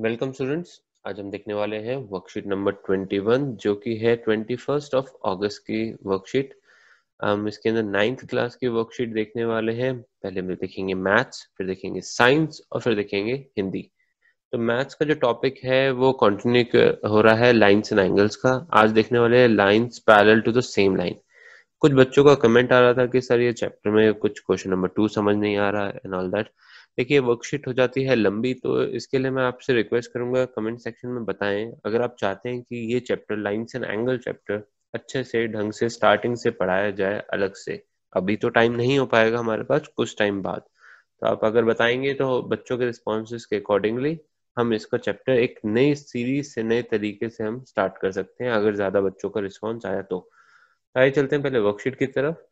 Welcome students आज हम देखने वाले हैं वर्कशीट नंबर 21 जो कि है 21 ऑफ अगस्त की वर्कशीट हम इसके अंदर नाइन्थ क्लास की वर्कशीट देखने वाले हैं पहले हम देखेंगे मैथ्स फिर देखेंगे साइंस और फिर देखेंगे हिंदी तो मैथ्स का जो टॉपिक है वो कंटिन्यू हो रहा है लाइन्स एंड एंगल्स का आज देखने वाले हैं lines parallel to the same line कुछ बच्चों का कमेंट आ रहा था कि सर ये चैप्टर में कुछ क्वेश्चन नंबर टू समझ नहीं आ रहा एंड ऑल दैट देखिए वर्कशीट हो जाती है लंबी तो इसके लिए मैं आपसे रिक्वेस्ट करूंगा कमेंट सेक्शन में बताएं अगर आप चाहते हैं कि ये chapter lines and angle chapter अच्छे से ढंग से स्टार्टिंग से पढ़ाया जाए अलग से अभी तो टाइम नहीं हो पाएगा हमारे पास कुछ टाइम बाद तो आप अगर बताएंगे तो बच्चों के रिस्पॉन्स के अकॉर्डिंगली हम इसका चैप्टर एक नई सीरीज से नए तरीके से हम स्टार्ट कर सकते हैं अगर ज्यादा बच्चों का रिस्पॉन्स आया तो आइए चलते हैं पहले वर्कशीट की तरफ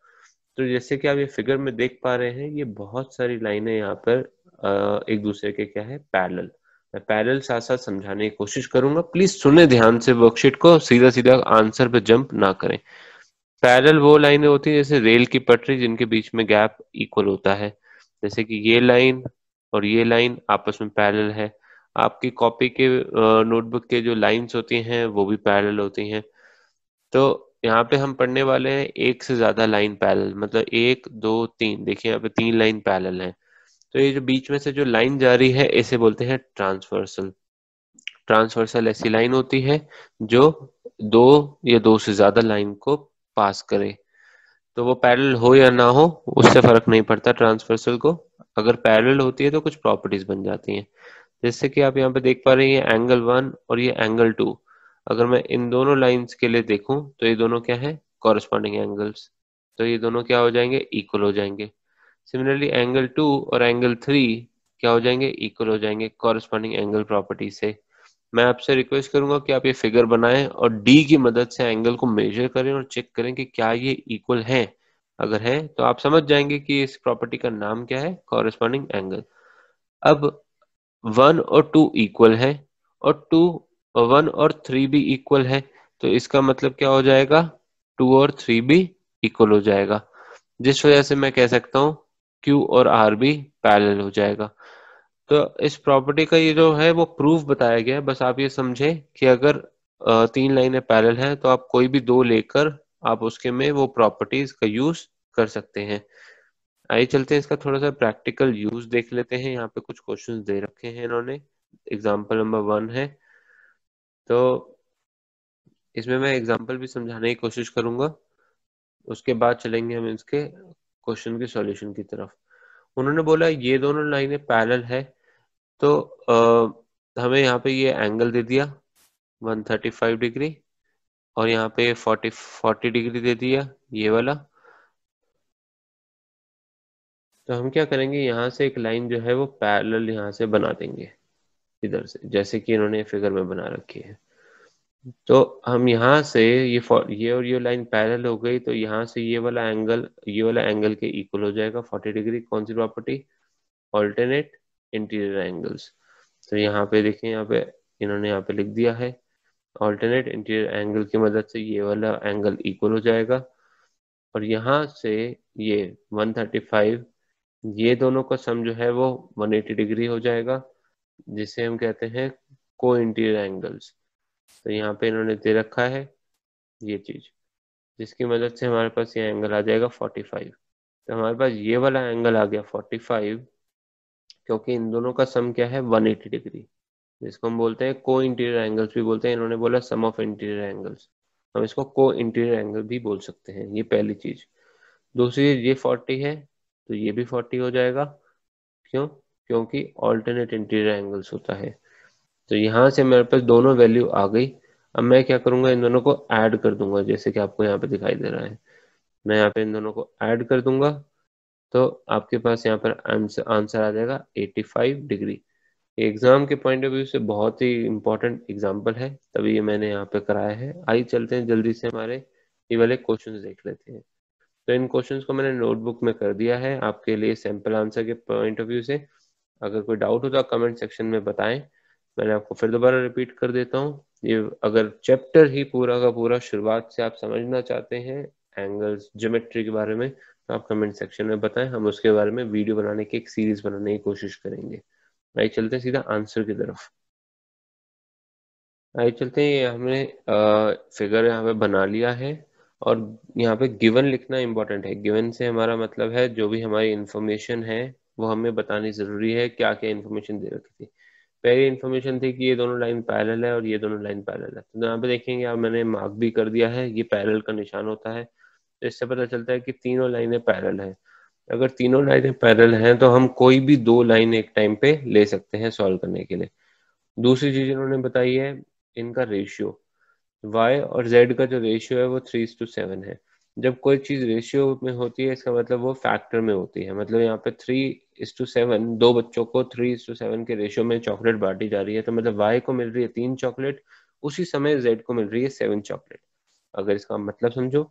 तो जैसे कि आप ये फिगर में देख पा रहे हैं ये बहुत सारी लाइनें यहाँ पर एक दूसरे के क्या है पैरल मैं पैरल साथ साथ समझाने की कोशिश करूंगा प्लीज सुने ध्यान से वर्कशीट को सीधा सीधा आंसर पे जंप ना करें पैरल वो लाइनें होती है जैसे रेल की पटरी जिनके बीच में गैप इक्वल होता है जैसे कि ये लाइन और ये लाइन आपस में पैरल है आपकी कॉपी के नोटबुक के जो लाइन्स होती हैं वो भी पैरल होती हैं तो यहाँ पे हम पढ़ने वाले हैं एक से ज्यादा लाइन पैरल मतलब एक दो तीन देखिए यहाँ पे तीन लाइन पैरल हैं तो ये जो बीच में से जो लाइन जा रही है इसे बोलते हैं ट्रांसवर्सल ट्रांसवर्सल ऐसी लाइन होती है जो दो या दो से ज्यादा लाइन को पास करे तो वो पैरल हो या ना हो उससे फर्क नहीं पड़ता ट्रांसवर्सल को अगर पैरल होती है तो कुछ प्रॉपर्टीज बन जाती है जैसे कि आप यहाँ पे देख पा रहे हैं एंगल वन और ये एंगल टू अगर मैं इन दोनों लाइंस के लिए देखूं तो ये दोनों क्या है कॉरेस्पॉन्डिंग एंगल्स तो ये दोनों क्या हो जाएंगे इक्वल हो जाएंगे सिमिलरली एंगल टू और एंगल थ्री क्या हो जाएंगे इक्वल हो जाएंगे कॉरेस्पॉन्डिंग एंगल प्रॉपर्टी से मैं आपसे रिक्वेस्ट करूंगा कि आप ये फिगर बनाएं और डी की मदद से एंगल को मेजर करें और चेक करें कि क्या ये इक्वल है अगर है तो आप समझ जाएंगे कि इस प्रॉपर्टी का नाम क्या है कॉरेस्पॉन्डिंग एंगल अब वन और टू इक्वल है और टू और वन और थ्री भी इक्वल है तो इसका मतलब क्या हो जाएगा टू और थ्री भी इक्वल हो जाएगा जिस वजह से मैं कह सकता हूँ क्यू और आर भी पैरेलल हो जाएगा तो इस प्रॉपर्टी का ये जो है वो प्रूफ बताया गया है बस आप ये समझे कि अगर तीन लाइनें पैरेलल हैं तो आप कोई भी दो लेकर आप उसके में वो प्रॉपर्टीज का यूज कर सकते हैं आइए चलते हैं इसका थोड़ा सा प्रैक्टिकल यूज देख लेते हैं यहाँ पे कुछ क्वेश्चंस दे रखे हैं इन्होंने एग्जांपल नंबर वन है तो इसमें मैं एग्जांपल भी समझाने की कोशिश करूंगा उसके बाद चलेंगे हम इसके क्वेश्चन के सॉल्यूशन की तरफ उन्होंने बोला ये दोनों लाइनें पैरेलल है तो आ, हमें यहाँ पे ये एंगल दे दिया 135 डिग्री और यहाँ पे 40 40 डिग्री दे दिया ये वाला तो हम क्या करेंगे यहाँ से एक लाइन जो है वो पैरेलल यहाँ से बना देंगे इधर से जैसे कि इन्होंने फिगर में बना रखी है तो हम यहाँ से ये ये और ये लाइन पैरल हो गई तो यहाँ से ये वाला एंगल ये वाला एंगल के इक्वल हो जाएगा 40 डिग्री कौन सी प्रॉपर्टी ऑल्टरनेट इंटीरियर एंगल्स तो यहाँ पे देखें यहाँ पे इन्होंने यहाँ पे लिख दिया है ऑल्टरनेट इंटीरियर एंगल की मदद से ये वाला एंगल इक्वल हो जाएगा और यहाँ से ये 135 ये दोनों का सम जो है वो 180 डिग्री हो जाएगा जिसे हम कहते हैं को इंटीरियर एंगल्स तो यहाँ पे इन्होंने दे रखा है ये चीज जिसकी मदद से हमारे पास ये एंगल आ जाएगा 45 तो हमारे पास ये वाला एंगल आ गया 45 क्योंकि इन दोनों का सम क्या है 180 डिग्री जिसको हम बोलते हैं को इंटीरियर एंगल्स भी बोलते हैं इन्होंने बोला सम ऑफ इंटीरियर एंगल्स हम इसको को इंटीरियर एंगल भी बोल सकते हैं ये पहली चीज दूसरी चीज ये फोर्टी है तो ये भी फोर्टी हो जाएगा क्यों क्योंकि ऑल्टरनेट इंटीरियर एंगल्स होता है तो यहाँ से मेरे पास दोनों वैल्यू आ गई अब मैं क्या करूंगा इन दोनों को ऐड कर दूंगा जैसे कि आपको यहाँ पे दिखाई दे रहा है मैं यहाँ पे इन दोनों को ऐड कर दूंगा तो आपके पास यहाँ पर आंसर आ जाएगा 85 डिग्री एग्जाम के पॉइंट ऑफ व्यू से बहुत ही इंपॉर्टेंट एग्जाम्पल है तभी ये मैंने यहाँ पे कराया है आई चलते हैं जल्दी से हमारे ये वाले क्वेश्चन देख लेते हैं तो इन क्वेश्चन को मैंने नोटबुक में कर दिया है आपके लिए सैम्पल आंसर के पॉइंट ऑफ व्यू से अगर कोई डाउट हो तो आप कमेंट सेक्शन में बताएं मैंने आपको फिर दोबारा रिपीट कर देता हूँ ये अगर चैप्टर ही पूरा का पूरा शुरुआत से आप समझना चाहते हैं एंगल्स ज्योमेट्री के बारे में तो आप कमेंट सेक्शन में बताएं हम उसके बारे में वीडियो बनाने की एक सीरीज बनाने की कोशिश करेंगे आइए चलते हैं सीधा आंसर की तरफ आइए चलते हैं ये हमने फिगर यहाँ पे बना लिया है और यहाँ पे गिवन लिखना इम्पोर्टेंट है गिवन से हमारा मतलब है जो भी हमारी इंफॉर्मेशन है वो हमें बतानी जरूरी है क्या क्या इन्फॉर्मेशन दे रखी थी पहली इन्फॉर्मेशन थी कि ये दोनों लाइन पैरल है और ये दोनों लाइन पैरल है तो यहाँ पे देखेंगे आप मैंने मार्क भी कर दिया है ये पैरल का निशान होता है तो इससे पता चलता है कि तीनों लाइनें पैरल हैं अगर तीनों लाइनें पैरल हैं तो हम कोई भी दो लाइन एक टाइम पे ले सकते हैं सॉल्व करने के लिए दूसरी चीज इन्होंने बताई है इनका रेशियो वाई और जेड का जो रेशियो है वो थ्री टू सेवन है जब कोई चीज रेशियो में होती है इसका मतलब वो फैक्टर में होती है मतलब यहाँ पे थ्री इस टू सेवन दो बच्चों को थ्री इस टू सेवन के रेशियो में चॉकलेट बांटी जा रही है तो मतलब वाई को मिल रही है तीन चॉकलेट उसी समय जेड को मिल रही है सेवन चॉकलेट अगर इसका मतलब समझो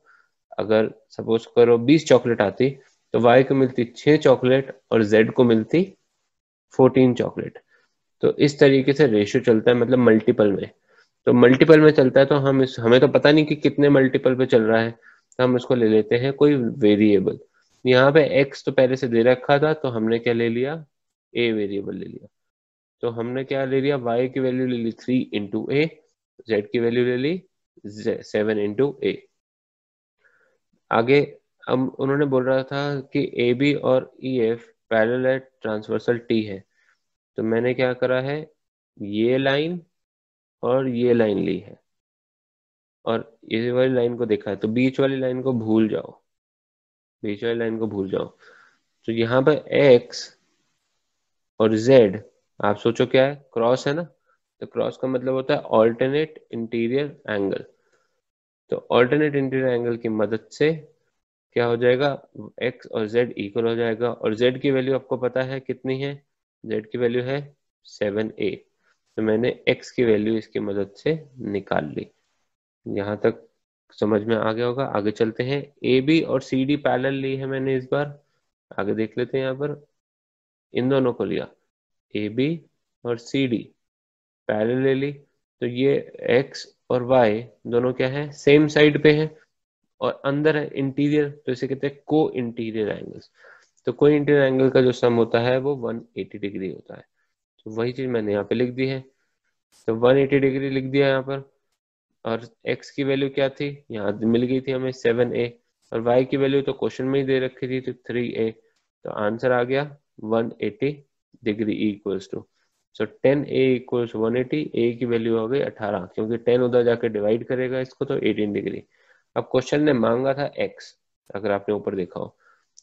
अगर सपोज करो बीस चॉकलेट आती तो वाई को मिलती छह चॉकलेट और जेड को मिलती फोर्टीन चॉकलेट तो इस तरीके से रेशियो चलता है मतलब मल्टीपल में तो मल्टीपल में चलता है तो हम इस हमें तो पता नहीं कि कितने मल्टीपल पे चल रहा है हम इसको ले लेते हैं कोई वेरिएबल यहाँ पे एक्स तो पहले से दे रखा था तो हमने क्या ले लिया ए वेरिएबल ले लिया तो हमने क्या ले लिया वाई की वैल्यू ले ली थ्री इंटू ए जेड की वैल्यू ले ली सेवन इंटू ए आगे हम उन्होंने बोल रहा था कि ए बी और E F parallel transversal T है तो मैंने क्या करा है ये लाइन और ये लाइन ली है और ये वाली लाइन को देखा है तो बीच वाली लाइन को भूल जाओ बीच वाली लाइन को भूल जाओ तो यहाँ पर एक्स और जेड आप सोचो क्या है क्रॉस है ना तो क्रॉस का मतलब होता है ऑल्टरनेट इंटीरियर एंगल तो ऑल्टरनेट इंटीरियर एंगल की मदद से क्या हो जाएगा एक्स और जेड इक्वल हो जाएगा और जेड की वैल्यू आपको पता है कितनी है जेड की वैल्यू है सेवन ए तो मैंने एक्स की वैल्यू इसकी मदद से निकाल ली यहाँ तक समझ में आ गया होगा आगे चलते हैं ए बी और सी डी पैरल ली है मैंने इस बार आगे देख लेते हैं यहाँ पर इन दोनों को लिया ए बी और सी डी पैरेलल ले ली तो ये एक्स और वाई दोनों क्या है सेम साइड पे है और अंदर है इंटीरियर तो इसे कहते हैं को इंटीरियर एंगल्स तो कोई इंटीरियर एंगल का जो सम होता है वो 180 डिग्री होता है तो वही चीज मैंने यहाँ पे लिख दी है तो 180 डिग्री लिख दिया यहाँ पर और x की वैल्यू क्या थी यहाँ मिल गई थी हमें सेवन ए और y की वैल्यू तो क्वेश्चन में ही दे रखी थी तो थ्री ए तो आंसर आ गया one eighty degree equals to so ten A one eighty A की वैल्यू हो गई अठारह क्योंकि टेन उधर जाके डिवाइड करेगा इसको तो एटीन डिग्री अब क्वेश्चन ने मांगा था एक्स अगर आपने ऊपर देखा हो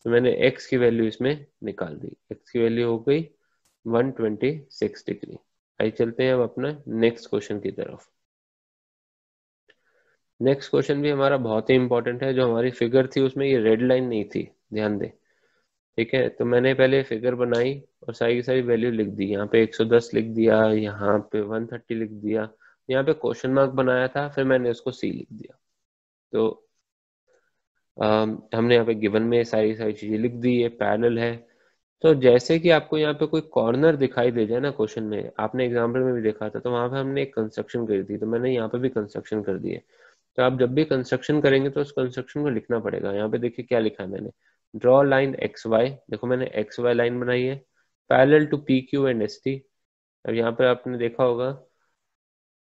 तो मैंने एक्स की वैल्यू इसमें निकाल दी एक्स की वैल्यू हो गई 126 डिग्री आई चलते हैं अब अपना नेक्स्ट क्वेश्चन की तरफ नेक्स्ट क्वेश्चन भी हमारा बहुत ही इंपॉर्टेंट है जो हमारी फिगर थी उसमें ये रेड लाइन नहीं थी ध्यान दे ठीक है तो मैंने पहले फिगर बनाई और सारी की सारी वैल्यू लिख दी यहाँ पे 110 लिख दिया यहाँ पे 130 लिख दिया यहाँ पे क्वेश्चन मार्क बनाया था फिर मैंने उसको सी लिख दिया तो आ, हमने यहाँ पे गिवन में सारी सारी चीजें लिख दी ये पैरल है तो जैसे कि आपको यहाँ पे कोई कॉर्नर दिखाई दे जाए ना क्वेश्चन में आपने एग्जाम्पल में भी देखा था तो वहां पे हमने एक कंस्ट्रक्शन कर दी तो मैंने यहाँ पे भी कंस्ट्रक्शन कर दी है तो आप जब भी कंस्ट्रक्शन करेंगे तो उस कंस्ट्रक्शन को लिखना पड़ेगा यहाँ पे देखिए क्या लिखा है मैंने ड्रॉ लाइन एक्स वाई देखो मैंने एक्स वाई लाइन बनाई है parallel to P Q and S T अब यहाँ पे आपने देखा होगा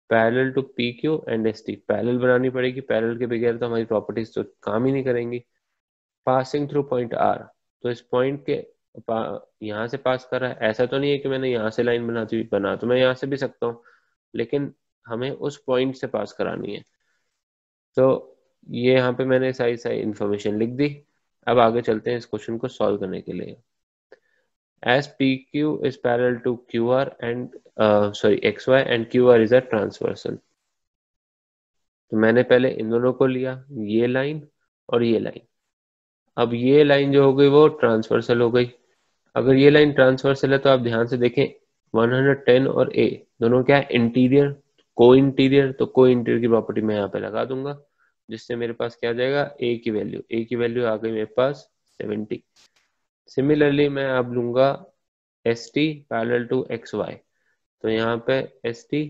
parallel to P Q and S T parallel बनानी पड़ेगी पैरेलल के बगैर तो हमारी प्रॉपर्टीज तो काम ही नहीं करेंगी पासिंग थ्रू पॉइंट आर तो इस पॉइंट के यहाँ से पास कर रहा है ऐसा तो नहीं है कि मैंने यहाँ से लाइन बनाती हुई बना तो मैं यहाँ से भी सकता हूँ लेकिन हमें उस पॉइंट से पास करानी है तो ये यहाँ पे मैंने सारी सारी इंफॉर्मेशन लिख दी अब आगे चलते हैं इस क्वेश्चन को सॉल्व करने के लिए S P Q is parallel to Q R and sorry X Y and Q R is a transversal तो मैंने पहले इन दोनों को लिया ये लाइन और ये लाइन अब ये लाइन जो हो गई वो ट्रांसवर्सल हो गई अगर ये लाइन ट्रांसवर्सल है तो आप ध्यान से देखें 110 और ए दोनों क्या है इंटीरियर को इंटीरियर तो को इंटीरियर की प्रॉपर्टी मैं यहाँ पे लगा दूंगा जिससे मेरे पास क्या जाएगा ए की वैल्यू ए की वैल्यू आ गई मेरे पास सेवेंटी सिमिलरली मैं अब लूंगा S T parallel to X Y तो यहाँ पे एस टी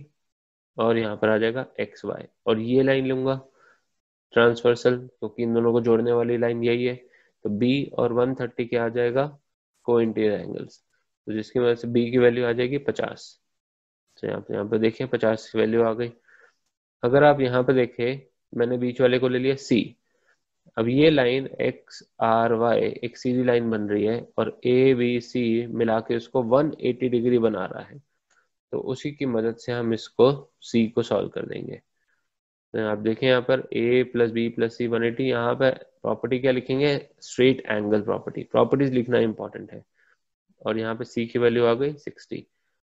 और यहाँ पर आ जाएगा एक्स वाई और ये लाइन लूंगा ट्रांसवर्सल क्योंकि तो इन दोनों को जोड़ने वाली लाइन यही है तो बी और 130 के आ जाएगा को इंटीरियर एंगल्स तो जिसकी वजह से बी की वैल्यू आ जाएगी पचास से तो आप यहाँ पे देखें पचास की वैल्यू आ गई अगर आप यहाँ पे देखें मैंने बीच वाले को ले लिया सी अब ये लाइन एक्स आर वाई एक सीधी लाइन बन रही है और ए बी सी मिला के उसको 180 डिग्री बना रहा है तो उसी की मदद से हम इसको सी को सॉल्व कर देंगे तो आप देखें यहाँ पर A plus B plus C one eighty यहाँ पर प्रॉपर्टी क्या लिखेंगे स्ट्रेट एंगल प्रॉपर्टी प्रॉपर्टीज लिखना इंपॉर्टेंट है और यहाँ पे सी की वैल्यू आ गई सिक्सटी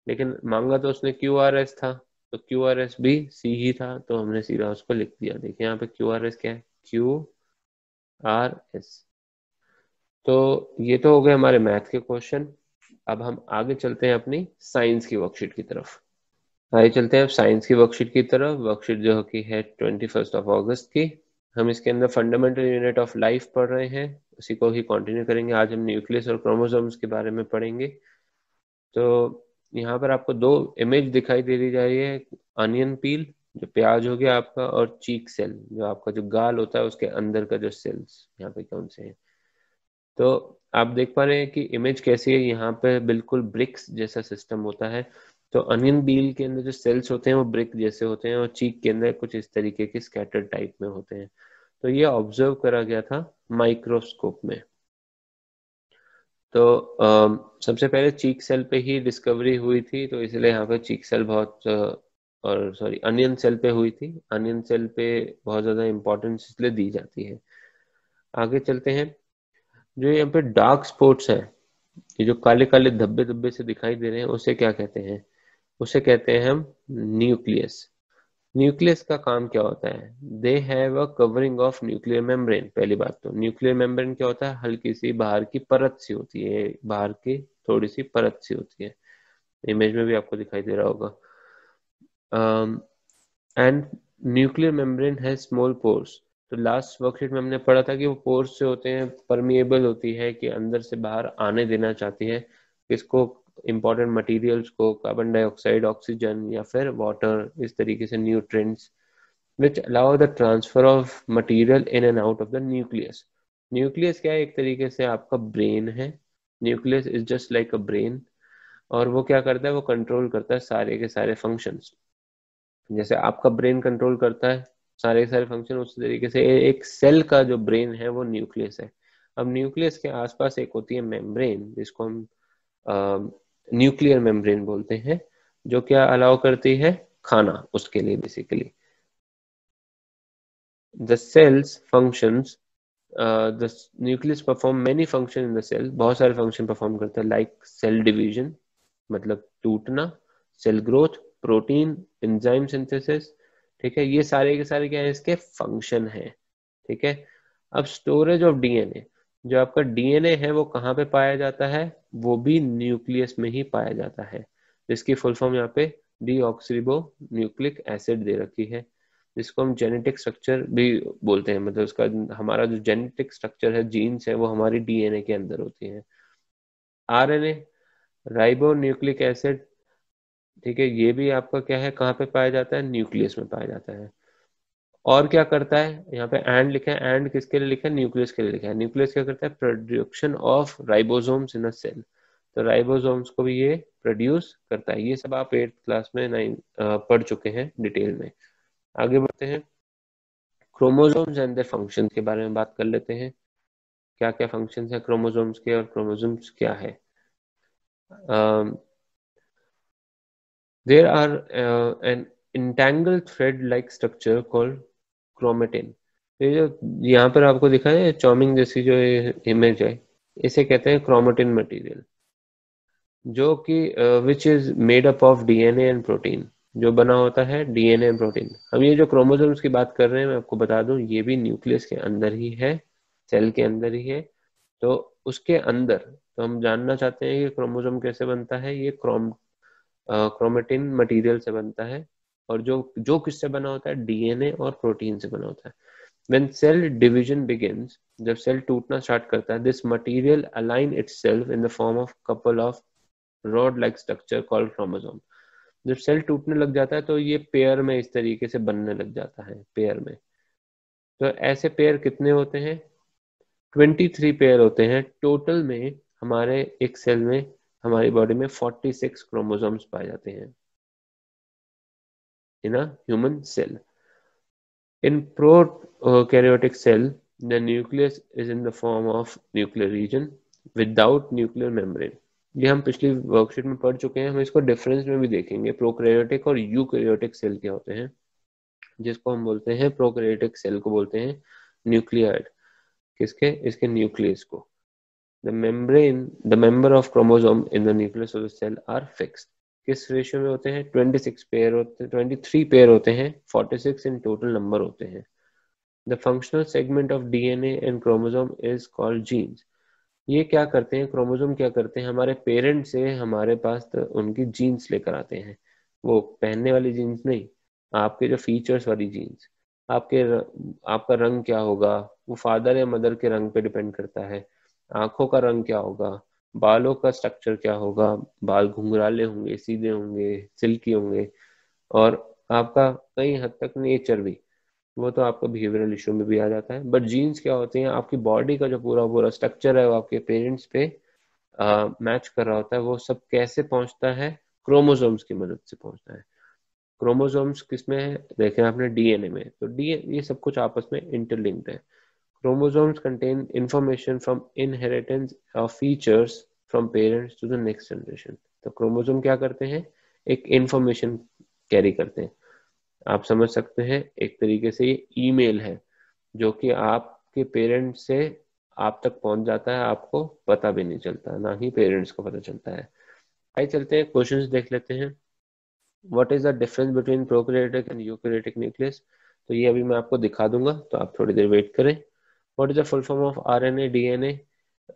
लेकिन मांगा तो उसने क्यू आर एस था तो क्यू आर एस भी सी ही था तो हमने सीधा उसको लिख दिया देखिए यहाँ पे क्यू आर एस क्या है क्यू आर एस तो ये तो हो गए हमारे मैथ के क्वेश्चन अब हम आगे चलते हैं अपनी साइंस की वर्कशीट की तरफ आगे चलते हैं अब साइंस की वर्कशीट की तरफ वर्कशीट जो की है ट्वेंटी फर्स्ट ऑफ ऑगस्ट की हम इसके अंदर फंडामेंटल यूनिट ऑफ लाइफ पढ़ रहे हैं उसी को ही कंटिन्यू करेंगे आज हम न्यूक्लियस और क्रोमोसोम्स के बारे में पढ़ेंगे तो यहाँ पर आपको दो इमेज दिखाई दे रही है अनियन पील जो प्याज हो गया आपका और चीक सेल जो आपका जो गाल होता है उसके अंदर का जो सेल्स यहाँ पे कौन से हैं तो आप देख पा रहे हैं कि इमेज कैसी है यहाँ पे बिल्कुल ब्रिक्स जैसा सिस्टम होता है तो अनियन बील के अंदर जो सेल्स होते हैं वो ब्रिक जैसे होते हैं और चीक के अंदर कुछ इस तरीके के स्कैटर टाइप में होते हैं तो ये ऑब्जर्व करा गया था माइक्रोस्कोप में तो सबसे पहले चीक सेल पे ही डिस्कवरी हुई थी तो इसलिए यहाँ पे चीक सेल बहुत और सॉरी अनियन सेल पे हुई थी अनियन सेल पे बहुत ज़्यादा इम्पोर्टेंस इसलिए दी जाती है आगे चलते हैं जो यहाँ पे डार्क स्पॉट्स है ये जो काले काले धब्बे धब्बे से दिखाई दे रहे हैं उसे क्या कहते हैं उसे कहते हैं हम न्यूक्लियस न्यूक्लियस का काम क्या होता है they have a covering of nuclear membrane पहली बात तो न्यूक्लियर मेम्ब्रेन क्या होता है हल्की सी बाहर की परत सी होती है बाहर की थोड़ी सी परत सी होती है इमेज में भी आपको दिखाई दे रहा होगा एंड न्यूक्लियर मेम्ब्रेन है स्मॉल पोर्स तो लास्ट वर्कशीट में हमने पढ़ा था कि वो पोर्स से होते हैं परमिएबल होती है कि अंदर से बाहर आने देना चाहती है किसको इम्पोर्टेंट मटेरियल्स को कार्बन डाइऑक्साइड ऑक्सीजन या फिर वाटर इस तरीके से nutrients which allow the transfer of material in and out of the nucleus nucleus क्या है एक तरीके से आपका ब्रेन है nucleus is just like a brain और वो क्या करता है वो कंट्रोल करता है सारे के सारे फंक्शंस जैसे आपका ब्रेन कंट्रोल करता है सारे के सारे फंक्शन उस तरीके से एक सेल का जो ब्रेन है वो न्यूक्लियस है अब न्यूक्लियस के आसपास एक होती है मेम्ब्रेन जिसको हम न्यूक्लियर मेम्ब्रेन बोलते हैं जो क्या अलाउ करती है खाना उसके लिए basically the cell's function the nucleus perform many function in the cell बहुत सारे फंक्शन परफॉर्म करते हैं लाइक सेल डिविजन मतलब टूटना cell growth protein enzyme synthesis ठीक है ये सारे के सारे क्या है इसके फंक्शन है ठीक है अब स्टोरेज ऑफ डीएनए जो आपका डीएनए है वो कहाँ पे पाया जाता है वो भी न्यूक्लियस में ही पाया जाता है जिसकी फुल फॉर्म यहाँ पे डीऑक्सीबो न्यूक्लिक एसिड दे रखी है जिसको हम जेनेटिक स्ट्रक्चर भी बोलते हैं मतलब उसका हमारा जो जेनेटिक स्ट्रक्चर है जीन्स है वो हमारी डीएनए के अंदर होती है आर राइबो न्यूक्लिक एसिड ठीक है ये भी आपका क्या है कहाँ पे पाया जाता है न्यूक्लियस में पाया जाता है और क्या करता है यहाँ पे एंड है एंड किसके लिए लिखा है न्यूक्लियस के लिए लिखा है न्यूक्लियस क्या करता है production of ribosomes in a cell तो राइबोसोम्स को भी ये प्रोड्यूस करता है ये सब आप एट्थ क्लास में नाइन पढ़ चुके हैं डिटेल में आगे बढ़ते हैं क्रोमोजोम्स एंड देयर फंक्शन के बारे में बात कर लेते हैं क्या क्या फंक्शन है क्रोमोजोम्स के और क्रोमोजोम्स क्या है there are an entangle thread like structure called chromatin ये जो यहाँ पर आपको दिखा है चौमिंग जैसी जो इमेज है इसे कहते हैं क्रोमेटिन मटेरियल जो कि which is made up of DNA and protein जो बना होता है डीएनए एंड प्रोटीन हम ये जो क्रोमोसोम्स की बात कर रहे हैं मैं आपको बता दूं ये भी न्यूक्लियस के अंदर ही है सेल के अंदर ही है तो उसके अंदर तो हम जानना चाहते हैं कि क्रोमोसोम कैसे बनता है ये क्रोम क्रोमेटिन मटेरियल से बनता है और जो जो किससे बना होता है डीएनए और प्रोटीन से बना होता है when cell division begins जब सेल टूटना स्टार्ट करता है this material align itself in the form of couple of rod like structure called chromosome जब सेल टूटने लग जाता है तो ये पेयर में इस तरीके से बनने लग जाता है पेयर में तो ऐसे पेयर कितने होते हैं 23 पेयर होते हैं टोटल में हमारे एक सेल में हमारी बॉडी में 46 क्रोमोसोम्स पाए जाते हैं in a human cell. In prokaryotic cell, the nucleus is in the form of nuclear region without nuclear membrane. ये हम पिछली वर्कशीट में पढ़ चुके हैं हम इसको डिफरेंस में भी देखेंगे प्रोक्रियोटिक और यूक्रियोटिक सेल क्या होते हैं जिसको हम बोलते हैं प्रोक्रियोटिक सेल को बोलते हैं न्यूक्लियाइड किसके इसके न्यूक्लियस को the membrane the member of chromosome in the nucleus of the cell are fixed किस रेशियो में होते हैं ट्वेंटी सिक्स पेयर होते ट्वेंटी थ्री पेयर होते हैं forty six in total number होते हैं the functional segment of DNA and chromosome is called genes ये क्या करते हैं क्रोमोजोम क्या करते हैं हमारे पेरेंट से हमारे पास तो उनकी जीन्स लेकर आते हैं वो पहनने वाली जीन्स नहीं आपके जो फीचर्स वाली जीन्स आपके र, आपका रंग क्या होगा वो फादर या मदर के रंग पे डिपेंड करता है आंखों का रंग क्या होगा बालों का स्ट्रक्चर क्या होगा बाल घुंघराले होंगे सीधे होंगे सिल्की होंगे और आपका कई हद तक नेचर भी वो तो आपका बिहेवियरल इशू में भी आ जाता है बट जीन्स क्या होते हैं आपकी बॉडी का जो पूरा पूरा स्ट्रक्चर है वो आपके पेरेंट्स पे आ, मैच कर रहा होता है वो सब कैसे पहुंचता है क्रोमोजोम्स की मदद से पहुंचता है क्रोमोजोम्स किसमें है देखें आपने डीएनए में तो डीएनए ये सब कुछ आपस में इंटरलिंक्ड है Chromosomes contain information from inheritance of features from parents to the next generation. तो क्रोमोजोम क्या करते हैं एक इंफॉर्मेशन कैरी करते हैं आप समझ सकते हैं एक तरीके से ये ईमेल है जो कि आपके पेरेंट से आप तक पहुंच जाता है आपको पता भी नहीं चलता ना ही पेरेंट्स को पता चलता है आइए चलते हैं क्वेश्चंस देख लेते हैं what is the difference between prokaryotic and eukaryotic nucleus तो ये अभी मैं आपको दिखा दूंगा तो आप थोड़ी देर वेट करें what is the full form of RNA DNA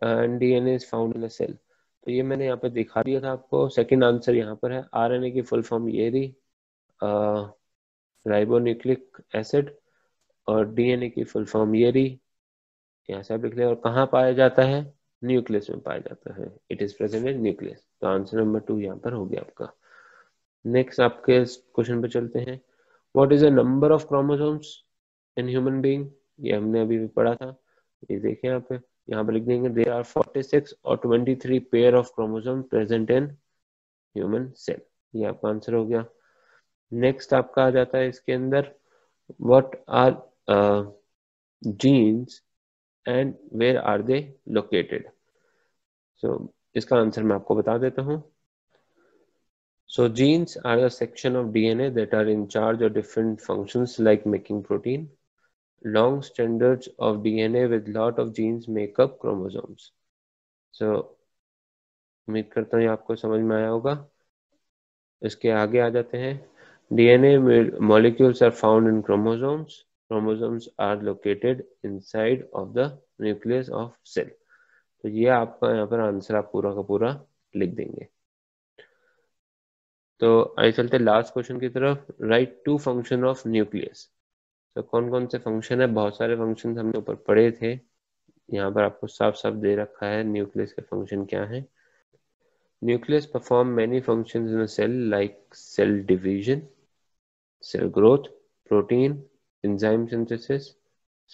and DNA is found in a cell तो ये मैंने यहाँ पे दिखा दिया था आपको सेकेंड आंसर यहाँ पर है आर एन ए की फुल फॉर्म ये रही राइबोन्यूक्लिक एसिड और डीएनए की फुल फॉर्म ये रही यहाँ से आप लिख लें और कहाँ पाया जाता है न्यूक्लियस में पाया जाता है it is present in nucleus तो आंसर नंबर टू यहाँ पर हो गया आपका नेक्स्ट आपके क्वेश्चन पे चलते हैं what is the number of chromosomes in human being ये हमने अभी भी पढ़ा था ये देखें यहाँ पे यहाँ पे लिख देंगे देर आर फोर्टी सिक्स और twenty three pair of chromosome present in human cell ये आपका आंसर हो गया नेक्स्ट आपका आ जाता है इसके अंदर what are genes and where are they located so इसका आंसर मैं आपको बता देता हूँ so genes are the section of D N A that are in charge of different function like making protein long standards of DNA with lot of genes make up chromosomes. So उम्मीद करता हूँ ये आपको समझ में आया होगा इसके आगे आ जाते हैं DNA molecules are found in chromosomes. Chromosomes are located inside of the nucleus of cell. तो ये आपका यहाँ पर आंसर आप पूरा का पूरा लिख देंगे तो आइए चलते लास्ट क्वेश्चन की तरफ write to function of nucleus तो कौन कौन से फंक्शन है बहुत सारे फंक्शन हमने ऊपर पढ़े थे यहाँ पर आपको साफ साफ दे रखा है न्यूक्लियस के फंक्शन क्या है nucleus perform many function in cell like cell division cell growth protein enzyme synthesis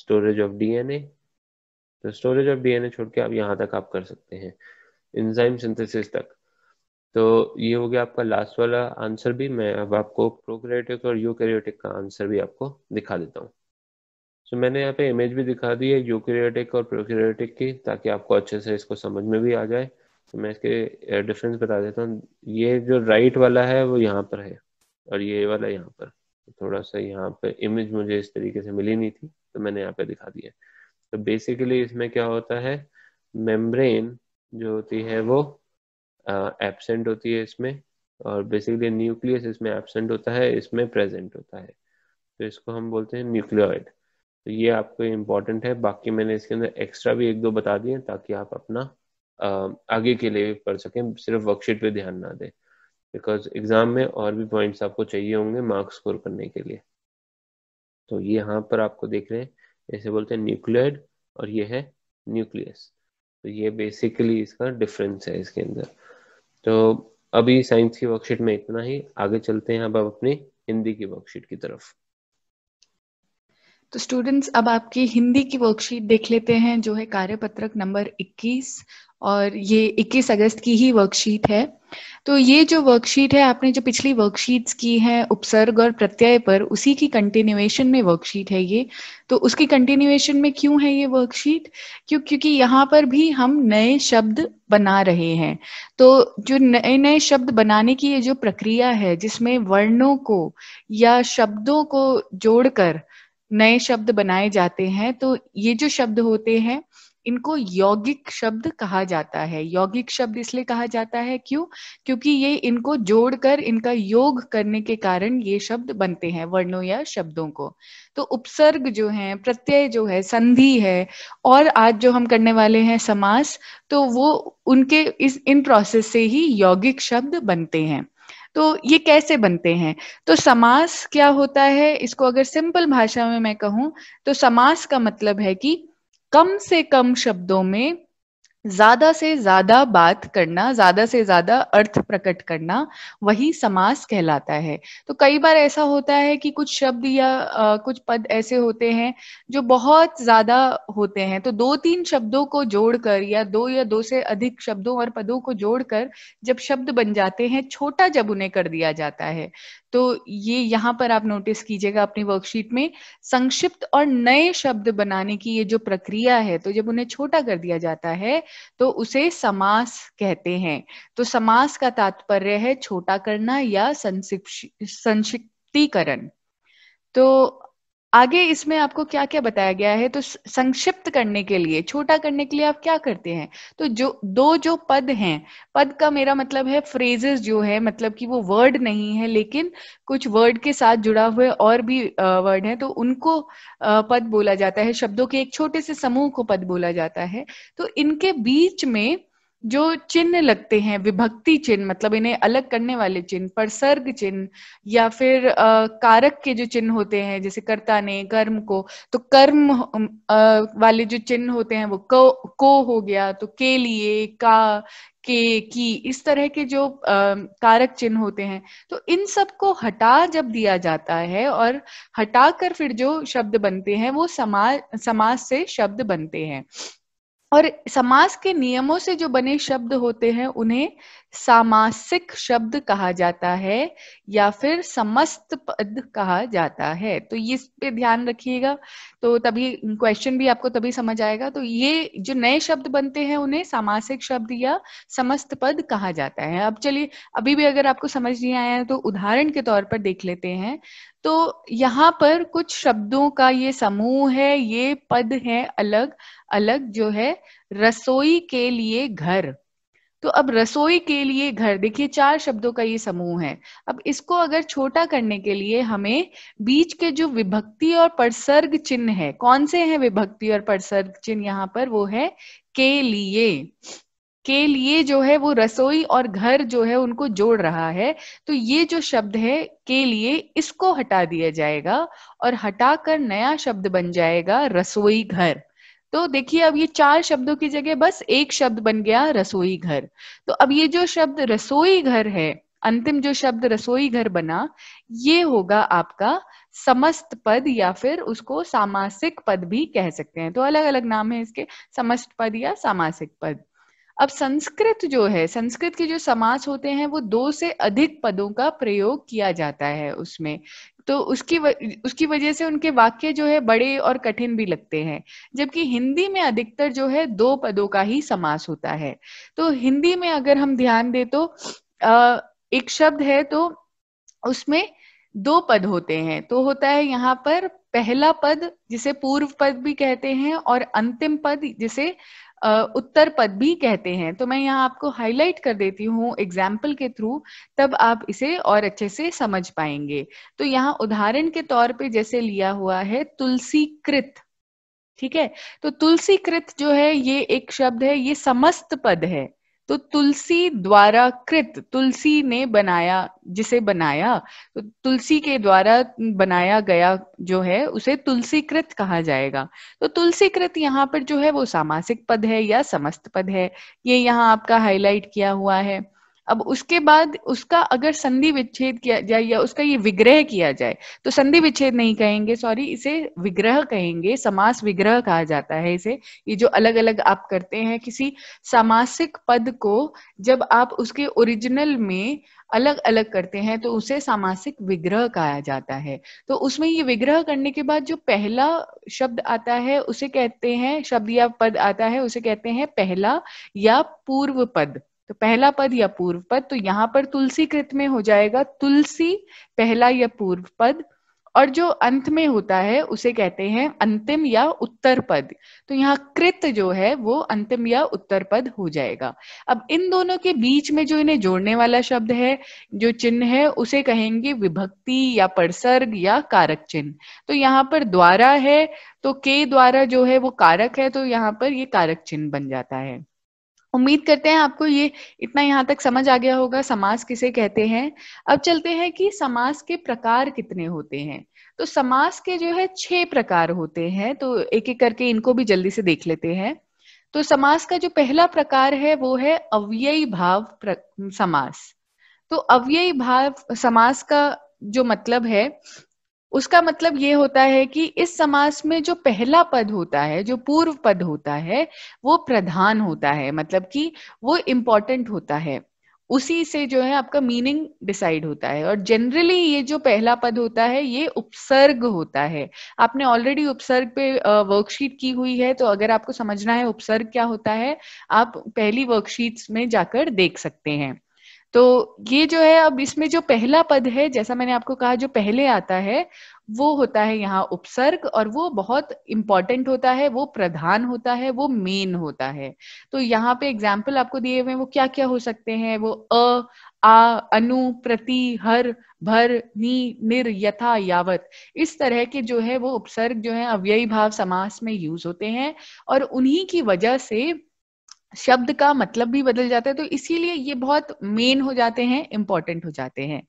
storage of DNA तो storage of DNA छोड़ के आप यहाँ तक आप कर सकते हैं इंजाइम सिंथेसिस तक तो ये हो गया आपका लास्ट वाला आंसर भी मैं अब आपको प्रोकैरियोटिक और यूकैरियोटिक का आंसर भी आपको दिखा देता हूँ सो so, मैंने यहाँ पे इमेज भी दिखा दी है यूकैरियोटिक और प्रोक्रियोटिक की ताकि आपको अच्छे से इसको समझ में भी आ जाए तो मैं इसके डिफरेंस बता देता हूँ ये जो राइट वाला है वो यहाँ पर है और ये वाला यहाँ पर थोड़ा सा यहाँ पर इमेज मुझे इस तरीके से मिली नहीं थी तो मैंने यहाँ पे दिखा दिया तो बेसिकली इसमें क्या होता है मेम्ब्रेन जो होती है वो एबसेंट होती है इसमें और बेसिकली न्यूक्लियस इसमें एबसेंट होता है इसमें प्रेजेंट होता है तो इसको हम बोलते हैं न्यूक्लियोइड तो ये आपको इम्पोर्टेंट है बाकी मैंने इसके अंदर एक्स्ट्रा भी एक दो बता दिए ताकि आप अपना आगे के लिए पढ़ सकें सिर्फ वर्कशीट पे ध्यान ना दें बिकॉज एग्जाम में और भी पॉइंट्स आपको चाहिए होंगे मार्क्स स्कोर करने के लिए तो ये यहाँ पर आपको देख रहे हैं ऐसे बोलते हैं न्यूक्लियड और ये है न्यूक्लियस तो ये बेसिकली इसका डिफरेंस है इसके अंदर तो अभी साइंस की वर्कशीट में इतना ही आगे चलते हैं अब आप अपनी हिंदी की वर्कशीट की तरफ तो स्टूडेंट्स अब आपकी हिंदी की वर्कशीट देख लेते हैं जो है कार्यपत्रक नंबर 21 और ये 21 अगस्त की ही वर्कशीट है तो ये जो वर्कशीट है आपने जो पिछली वर्कशीट्स की है उपसर्ग और प्रत्यय पर उसी की कंटिन्यूएशन में वर्कशीट है ये तो उसकी कंटिन्यूएशन में क्यों है ये वर्कशीट क्यों क्योंकि यहाँ पर भी हम नए शब्द बना रहे हैं तो जो नए नए शब्द बनाने की ये जो प्रक्रिया है जिसमें वर्णों को या शब्दों को जोड़कर नए शब्द बनाए जाते हैं तो ये जो शब्द होते हैं इनको यौगिक शब्द कहा जाता है यौगिक शब्द इसलिए कहा जाता है क्यों क्योंकि ये इनको जोड़कर इनका योग करने के कारण ये शब्द बनते हैं वर्णों या शब्दों को तो उपसर्ग जो है प्रत्यय जो है संधि है और आज जो हम करने वाले हैं समास तो वो उनके इस इन प्रोसेस से ही यौगिक शब्द बनते हैं तो ये कैसे बनते हैं तो समास क्या होता है इसको अगर सिंपल भाषा में मैं कहूं तो समास का मतलब है कि कम से कम शब्दों में ज्यादा से ज्यादा बात करना ज्यादा से ज्यादा अर्थ प्रकट करना वही समास कहलाता है तो कई बार ऐसा होता है कि कुछ शब्द या आ, कुछ पद ऐसे होते हैं जो बहुत ज्यादा होते हैं तो दो तीन शब्दों को जोड़कर या दो या दो से अधिक शब्दों और पदों को जोड़कर जब शब्द बन जाते हैं छोटा जब उन्हें कर दिया जाता है तो ये यहाँ पर आप नोटिस कीजिएगा अपनी वर्कशीट में संक्षिप्त और नए शब्द बनाने की ये जो प्रक्रिया है तो जब उन्हें छोटा कर दिया जाता है तो उसे समास कहते हैं तो समास का तात्पर्य है छोटा करना या संक्षिप्त संक्षिप्तीकरण तो आगे इसमें आपको क्या क्या बताया गया है तो संक्षिप्त करने के लिए छोटा करने के लिए आप क्या करते हैं तो जो दो जो पद हैं पद का मेरा मतलब है फ्रेजेस जो है मतलब कि वो वर्ड नहीं है लेकिन कुछ वर्ड के साथ जुड़ा हुए और भी वर्ड है तो उनको पद बोला जाता है शब्दों के एक छोटे से समूह को पद बोला जाता है तो इनके बीच में जो चिन्ह लगते हैं विभक्ति चिन्ह मतलब इन्हें अलग करने वाले चिन्ह परसर्ग चिन्ह या फिर आ, कारक के जो चिन्ह होते हैं जैसे कर्ता ने कर्म को तो कर्म आ, वाले जो चिन्ह होते हैं वो को को हो गया तो के लिए का के की इस तरह के जो आ, कारक चिन्ह होते हैं तो इन सब को हटा जब दिया जाता है और हटाकर फिर जो शब्द बनते हैं वो समाज समाज से शब्द बनते हैं और समाज के नियमों से जो बने शब्द होते हैं उन्हें सामासिक शब्द कहा जाता है या फिर समस्त पद कहा जाता है तो ये इस पे ध्यान रखिएगा तो तभी क्वेश्चन भी आपको तभी समझ आएगा तो ये जो नए शब्द बनते हैं उन्हें सामासिक शब्द या समस्त पद कहा जाता है अब चलिए अभी भी अगर आपको समझ नहीं आया है तो उदाहरण के तौर पर देख लेते हैं तो यहाँ पर कुछ शब्दों का ये समूह है ये पद है अलग अलग जो है रसोई के लिए घर तो अब रसोई के लिए घर देखिए चार शब्दों का ये समूह है अब इसको अगर छोटा करने के लिए हमें बीच के जो विभक्ति और परसर्ग चिन्ह है कौन से हैं विभक्ति और परसर्ग चिन्ह यहाँ पर वो है के लिए के लिए जो है वो रसोई और घर जो है उनको जोड़ रहा है तो ये जो शब्द है के लिए इसको हटा दिया जाएगा और हटाकर नया शब्द बन जाएगा रसोई घर तो देखिए अब ये चार शब्दों की जगह बस एक शब्द बन गया रसोई घर तो अब ये जो शब्द रसोई घर है अंतिम जो शब्द रसोई घर बना ये होगा आपका समस्त पद या फिर उसको सामासिक पद भी कह सकते हैं तो अलग अलग नाम है इसके समस्त पद या सामासिक पद अब संस्कृत जो है संस्कृत के जो समास होते हैं वो दो से अधिक पदों का प्रयोग किया जाता है उसमें तो उसकी व, उसकी वजह से उनके वाक्य जो है बड़े और कठिन भी लगते हैं जबकि हिंदी में अधिकतर जो है दो पदों का ही समास होता है तो हिंदी में अगर हम ध्यान दें तो अः एक शब्द है तो उसमें दो पद होते हैं तो होता है यहाँ पर पहला पद जिसे पूर्व पद भी कहते हैं और अंतिम पद जिसे उत्तर पद भी कहते हैं तो मैं यहाँ आपको हाईलाइट कर देती हूँ एग्जाम्पल के थ्रू तब आप इसे और अच्छे से समझ पाएंगे तो यहाँ उदाहरण के तौर पे जैसे लिया हुआ है तुलसी कृत ठीक है तो तुलसीकृत जो है ये एक शब्द है ये समस्त पद है तो तुलसी द्वारा कृत तुलसी ने बनाया जिसे बनाया तो तुलसी के द्वारा बनाया गया जो है उसे तुलसीकृत कहा जाएगा तो तुलसीकृत यहाँ पर जो है वो सामासिक पद है या समस्त पद है ये यहाँ आपका हाईलाइट किया हुआ है अब उसके बाद उसका अगर संधि विच्छेद किया जाए या उसका ये विग्रह किया जाए तो संधि विच्छेद नहीं कहेंगे सॉरी इसे विग्रह कहेंगे समास विग्रह कहा जाता है इसे ये जो अलग अलग आप करते हैं किसी सामासिक पद को जब आप उसके ओरिजिनल में अलग अलग करते हैं तो उसे सामासिक विग्रह कहा जाता है तो उसमें ये विग्रह करने के बाद जो पहला शब्द आता है उसे कहते हैं शब्द या पद आता है उसे कहते हैं पहला या पूर्व पद तो पहला पद या पूर्व पद तो यहाँ पर तुलसी कृत में हो जाएगा तुलसी पहला या पूर्व पद और जो अंत में होता है उसे कहते हैं अंतिम या उत्तर पद तो यहाँ कृत जो है वो अंतिम या उत्तर पद हो जाएगा अब इन दोनों के बीच में जो इन्हें जोड़ने वाला शब्द है जो चिन्ह है उसे कहेंगे विभक्ति या परसर्ग या कारक चिन्ह तो यहाँ पर द्वारा है तो के द्वारा जो है वो कारक है तो यहाँ पर ये कारक चिन्ह बन जाता है उम्मीद करते हैं आपको ये इतना यहाँ तक समझ आ गया होगा समास किसे कहते हैं अब चलते हैं कि समास के प्रकार कितने होते हैं तो समास के जो है छह प्रकार होते हैं तो एक एक करके इनको भी जल्दी से देख लेते हैं तो समास का जो पहला प्रकार है वो है अव्ययी भाव प्र... समास तो अव्ययी भाव समास का जो मतलब है उसका मतलब ये होता है कि इस समास में जो पहला पद होता है जो पूर्व पद होता है वो प्रधान होता है मतलब कि वो इम्पोर्टेंट होता है उसी से जो है आपका मीनिंग डिसाइड होता है और जनरली ये जो पहला पद होता है ये उपसर्ग होता है आपने ऑलरेडी उपसर्ग पे वर्कशीट की हुई है तो अगर आपको समझना है उपसर्ग क्या होता है आप पहली वर्कशीट में जाकर देख सकते हैं तो ये जो है अब इसमें जो पहला पद है जैसा मैंने आपको कहा जो पहले आता है वो होता है यहाँ उपसर्ग और वो बहुत इंपॉर्टेंट होता है वो प्रधान होता है वो मेन होता है तो यहाँ पे एग्जाम्पल आपको दिए हुए वो क्या क्या हो सकते हैं वो अ आ अनु प्रति हर भर नी निर यथा यावत इस तरह के जो है वो उपसर्ग जो है अव्ययी भाव समास में यूज होते हैं और उन्हीं की वजह से शब्द का मतलब भी बदल जाता है तो इसीलिए ये बहुत मेन हो जाते हैं इंपॉर्टेंट हो जाते हैं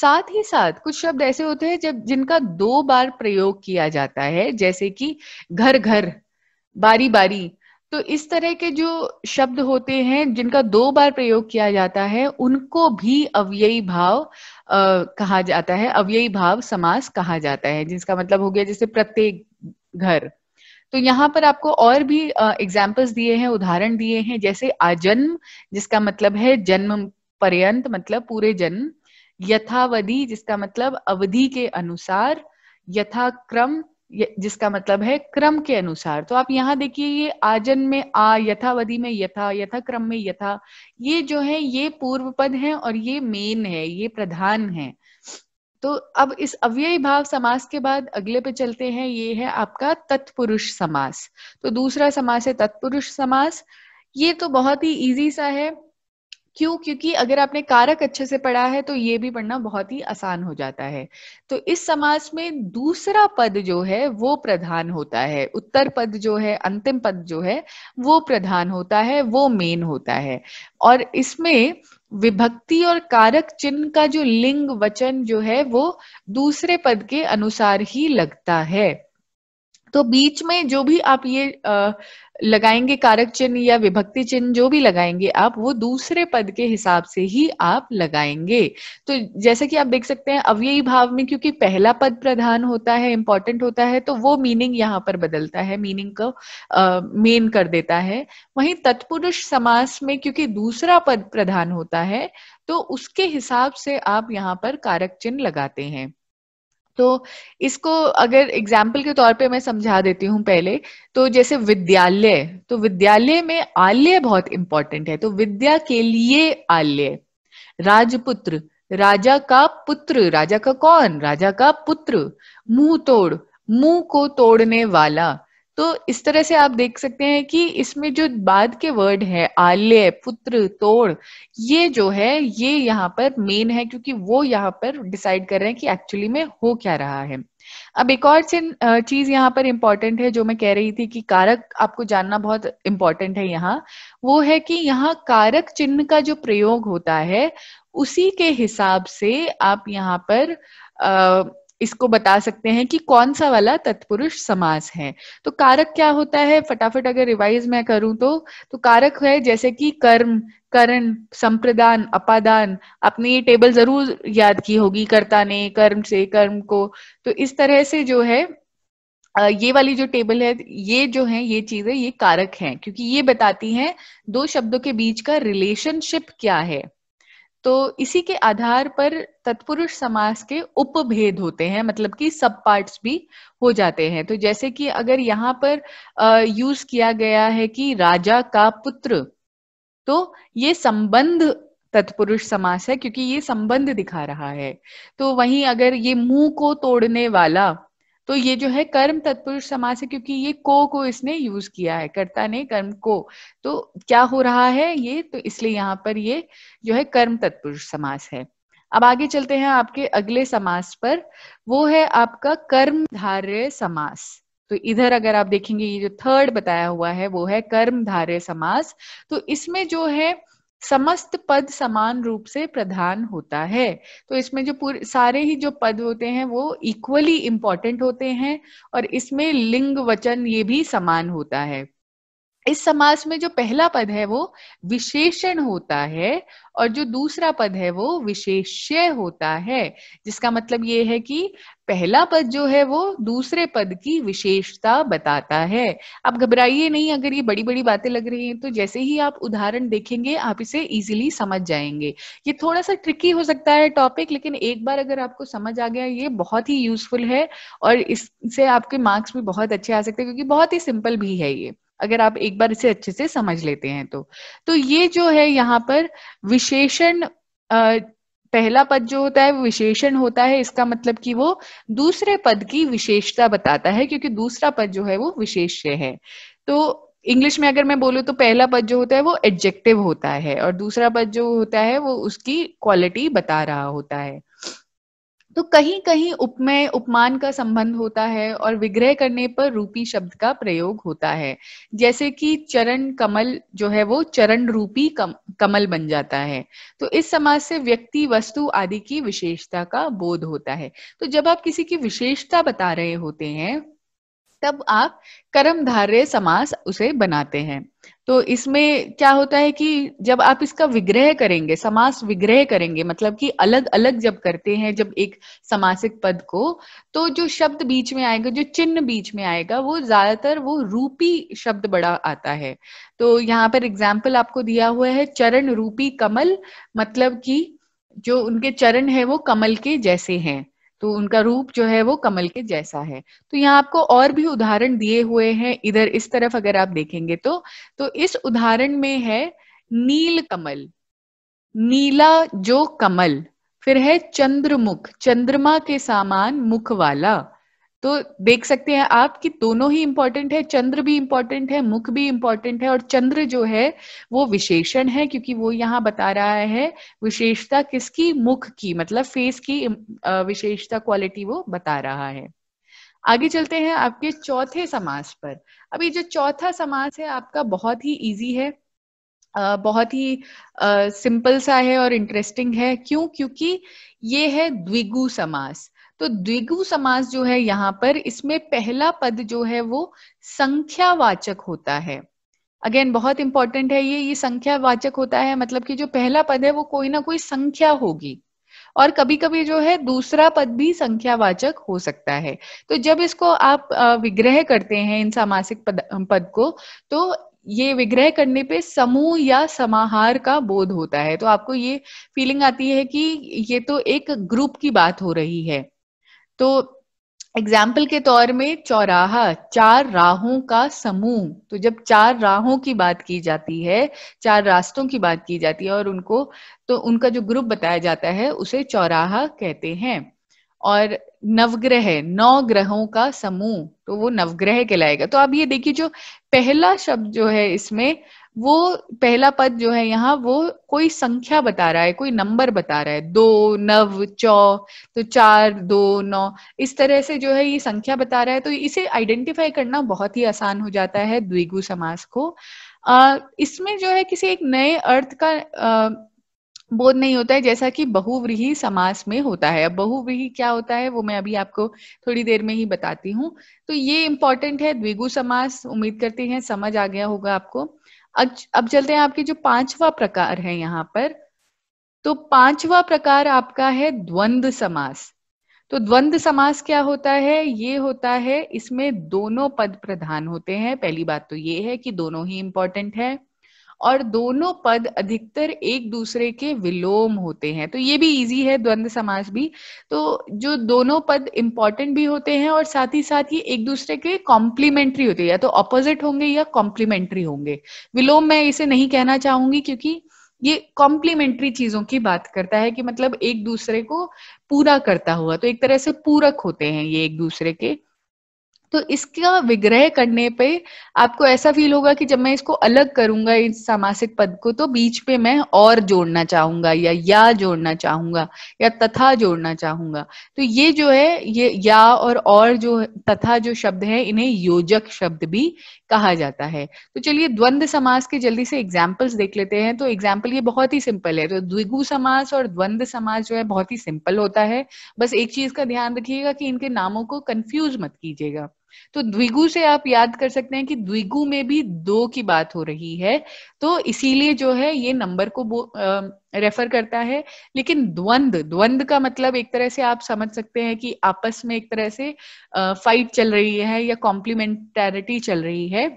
साथ ही साथ कुछ शब्द ऐसे होते हैं जब जिनका दो बार प्रयोग किया जाता है जैसे कि घर घर बारी बारी तो इस तरह के जो शब्द होते हैं जिनका दो बार प्रयोग किया जाता है उनको भी अव्ययी भाव आ, कहा जाता है अव्ययी भाव समास कहा जाता है जिसका मतलब हो गया जैसे प्रत्येक घर तो यहाँ पर आपको और भी एग्जाम्पल्स दिए हैं उदाहरण दिए हैं जैसे आजन्म जिसका मतलब है जन्म पर्यंत मतलब पूरे जन्म यथावधि जिसका मतलब अवधि के अनुसार यथाक्रम जिसका मतलब है क्रम के अनुसार तो आप यहाँ देखिए ये आजन में आ यथावधि में यथा यथाक्रम में यथा ये जो है ये पूर्व पद है और ये मेन है ये प्रधान है तो अब इस अव्ययी भाव समास के बाद अगले पे चलते हैं ये है आपका तत्पुरुष समास तो दूसरा समास है तत्पुरुष समास ये तो बहुत ही इजी सा है क्यों क्योंकि अगर आपने कारक अच्छे से पढ़ा है तो ये भी पढ़ना बहुत ही आसान हो जाता है तो इस समास में दूसरा पद जो है वो प्रधान होता है उत्तर पद जो है अंतिम पद जो है वो प्रधान होता है वो मेन होता है और इसमें विभक्ति और कारक चिन्ह का जो लिंग वचन जो है वो दूसरे पद के अनुसार ही लगता है तो बीच में जो भी आप ये लगाएंगे कारक चिन्ह या विभक्ति चिन्ह जो भी लगाएंगे आप वो दूसरे पद के हिसाब से ही आप लगाएंगे तो जैसे कि आप देख सकते हैं अव्ययी भाव में क्योंकि पहला पद प्रधान होता है इंपॉर्टेंट होता है तो वो मीनिंग यहाँ पर बदलता है मीनिंग को मेन कर देता है वहीं तत्पुरुष समास में क्योंकि दूसरा पद प्रधान होता है तो उसके हिसाब से आप यहाँ पर कारक चिन्ह लगाते हैं तो इसको अगर एग्जाम्पल के तौर पे मैं समझा देती हूँ पहले तो जैसे विद्यालय तो विद्यालय में आल्य बहुत इंपॉर्टेंट है तो विद्या के लिए आल्य राजपुत्र राजा का पुत्र राजा का कौन राजा का पुत्र मुंह तोड़ मुंह को तोड़ने वाला तो इस तरह से आप देख सकते हैं कि इसमें जो बाद के वर्ड है आल्य पुत्र तोड़ ये जो है ये यहाँ पर मेन है क्योंकि वो यहाँ पर डिसाइड कर रहे हैं कि एक्चुअली में हो क्या रहा है अब एक और चीज यहाँ पर इम्पॉर्टेंट है जो मैं कह रही थी कि कारक आपको जानना बहुत इम्पॉर्टेंट है यहाँ वो है कि यहाँ कारक चिन्ह का जो प्रयोग होता है उसी के हिसाब से आप यहाँ पर अः इसको बता सकते हैं कि कौन सा वाला तत्पुरुष समास है तो कारक क्या होता है फटाफट अगर रिवाइज मैं करूं तो तो कारक है जैसे कि कर्म करण संप्रदान अपादान आपने ये टेबल जरूर याद की होगी कर्ता ने कर्म से कर्म को तो इस तरह से जो है ये वाली जो टेबल है ये जो है ये चीजें ये कारक हैं क्योंकि ये बताती हैं दो शब्दों के बीच का रिलेशनशिप क्या है तो इसी के आधार पर तत्पुरुष समास के उपभेद होते हैं मतलब कि सब पार्ट्स भी हो जाते हैं तो जैसे कि अगर यहाँ पर यूज किया गया है कि राजा का पुत्र तो ये संबंध तत्पुरुष समास है क्योंकि ये संबंध दिखा रहा है तो वहीं अगर ये मुंह को तोड़ने वाला तो ये जो है कर्म तत्पुरुष समास है क्योंकि ये को को इसने यूज किया है कर्ता ने कर्म को तो क्या हो रहा है ये तो इसलिए यहाँ पर ये जो है कर्म तत्पुरुष समास है अब आगे चलते हैं आपके अगले समास पर वो है आपका कर्म धार्य समास तो इधर अगर आप देखेंगे ये जो थर्ड बताया हुआ है वो है धार्य समास तो इसमें जो है समस्त पद समान रूप से प्रधान होता है तो इसमें जो पूरे सारे ही जो पद होते हैं वो इक्वली इंपॉर्टेंट होते हैं और इसमें लिंग वचन ये भी समान होता है इस समास में जो पहला पद है वो विशेषण होता है और जो दूसरा पद है वो विशेष्य होता है जिसका मतलब ये है कि पहला पद जो है वो दूसरे पद की विशेषता बताता है आप घबराइए नहीं अगर ये बड़ी बड़ी बातें लग रही हैं तो जैसे ही आप उदाहरण देखेंगे आप इसे इजीली समझ जाएंगे ये थोड़ा सा ट्रिकी हो सकता है टॉपिक लेकिन एक बार अगर आपको समझ आ गया ये बहुत ही यूजफुल है और इससे आपके मार्क्स भी बहुत अच्छे आ सकते हैं क्योंकि बहुत ही सिंपल भी है ये अगर आप एक बार इसे अच्छे से समझ लेते हैं तो तो ये जो है यहाँ पर विशेषण पहला पद जो होता है वो विशेषण होता है इसका मतलब कि वो दूसरे पद की विशेषता बताता है क्योंकि दूसरा पद जो है वो विशेष्य है तो इंग्लिश में अगर मैं बोलूँ तो पहला पद जो होता है वो एडजेक्टिव होता है और दूसरा पद जो होता है वो उसकी क्वालिटी बता रहा होता है तो कहीं कहीं उपमय उपमान का संबंध होता है और विग्रह करने पर रूपी शब्द का प्रयोग होता है जैसे कि चरण कमल जो है वो चरण रूपी कम, कमल बन जाता है तो इस समाज से व्यक्ति वस्तु आदि की विशेषता का बोध होता है तो जब आप किसी की विशेषता बता रहे होते हैं तब आप कर्मधारय समास उसे बनाते हैं तो इसमें क्या होता है कि जब आप इसका विग्रह करेंगे समास विग्रह करेंगे मतलब कि अलग अलग जब करते हैं जब एक समासिक पद को तो जो शब्द बीच में आएगा जो चिन्ह बीच में आएगा वो ज्यादातर वो रूपी शब्द बड़ा आता है तो यहाँ पर एग्जाम्पल आपको दिया हुआ है चरण रूपी कमल मतलब कि जो उनके चरण है वो कमल के जैसे हैं तो उनका रूप जो है वो कमल के जैसा है तो यहाँ आपको और भी उदाहरण दिए हुए हैं इधर इस तरफ अगर आप देखेंगे तो तो इस उदाहरण में है नील कमल नीला जो कमल फिर है चंद्रमुख चंद्रमा के सामान मुख वाला तो देख सकते हैं आप कि दोनों ही इंपॉर्टेंट है चंद्र भी इंपॉर्टेंट है मुख भी इंपॉर्टेंट है और चंद्र जो है वो विशेषण है क्योंकि वो यहाँ बता रहा है विशेषता किसकी मुख की मतलब फेस की विशेषता क्वालिटी वो बता रहा है आगे चलते हैं आपके चौथे समास पर अब ये जो चौथा समास है आपका बहुत ही ईजी है बहुत ही सिंपल सा है और इंटरेस्टिंग है क्यों क्योंकि ये है द्विगु समास तो द्विगु समास जो है यहाँ पर इसमें पहला पद जो है वो संख्यावाचक होता है अगेन बहुत इंपॉर्टेंट है ये ये संख्यावाचक होता है मतलब कि जो पहला पद है वो कोई ना कोई संख्या होगी और कभी कभी जो है दूसरा पद भी संख्यावाचक हो सकता है तो जब इसको आप विग्रह करते हैं इन सामासिक पद, पद को तो ये विग्रह करने पे समूह या समाहार का बोध होता है तो आपको ये फीलिंग आती है कि ये तो एक ग्रुप की बात हो रही है तो एग्जाम्पल के तौर में चौराहा चार राहों का समूह तो जब चार राहों की बात की जाती है चार रास्तों की बात की जाती है और उनको तो उनका जो ग्रुप बताया जाता है उसे चौराहा कहते हैं और नवग्रह नौ ग्रहों का समूह तो वो नवग्रह कहलाएगा तो आप ये देखिए जो पहला शब्द जो है इसमें वो पहला पद जो है यहाँ वो कोई संख्या बता रहा है कोई नंबर बता रहा है दो नव चौ तो चार दो नौ इस तरह से जो है ये संख्या बता रहा है तो इसे आइडेंटिफाई करना बहुत ही आसान हो जाता है द्विगु समास को आ, इसमें जो है किसी एक नए अर्थ का आ, बोध नहीं होता है जैसा कि बहुव्रीही समास में होता है अब बहुव्रीही क्या होता है वो मैं अभी आपको थोड़ी देर में ही बताती हूँ तो ये इंपॉर्टेंट है द्विगु समास उम्मीद करते हैं समझ आ गया होगा आपको अब अब चलते हैं आपके जो पांचवा प्रकार है यहाँ पर तो पांचवा प्रकार आपका है द्वंद्व समास तो द्वंद्व समास क्या होता है ये होता है इसमें दोनों पद प्रधान होते हैं पहली बात तो ये है कि दोनों ही इंपॉर्टेंट है और दोनों पद अधिकतर एक दूसरे के विलोम होते हैं तो ये भी इजी है द्वंद्व समास भी तो जो दोनों पद इंपॉर्टेंट भी होते हैं और साथ ही साथ ये एक दूसरे के कॉम्प्लीमेंट्री होते हैं या तो ऑपोजिट होंगे या कॉम्प्लीमेंट्री होंगे विलोम मैं इसे नहीं कहना चाहूंगी क्योंकि ये कॉम्प्लीमेंट्री चीजों की बात करता है कि मतलब एक दूसरे को पूरा करता हुआ तो एक तरह से पूरक होते हैं ये एक दूसरे के तो इसका विग्रह करने पे आपको ऐसा फील होगा कि जब मैं इसको अलग करूंगा इस सामासिक पद को तो बीच पे मैं और जोड़ना चाहूंगा या या जोड़ना चाहूंगा या तथा जोड़ना चाहूंगा तो ये जो है ये या और और जो तथा जो शब्द है इन्हें योजक शब्द भी कहा जाता है तो चलिए द्वंद्व समास के जल्दी से एग्जाम्पल्स देख लेते हैं तो एग्जाम्पल ये बहुत ही सिंपल है तो द्विगु समास और द्वंद्व समास जो है बहुत ही सिंपल होता है बस एक चीज का ध्यान रखिएगा कि इनके नामों को कंफ्यूज मत कीजिएगा तो द्विगु से आप याद कर सकते हैं कि द्विगु में भी दो की बात हो रही है तो इसीलिए जो है ये नंबर को रेफर करता है लेकिन द्वंद द्वंद का मतलब एक तरह से आप समझ सकते हैं कि आपस में एक तरह से आ, फाइट चल रही है या कॉम्प्लीमेंटरिटी चल रही है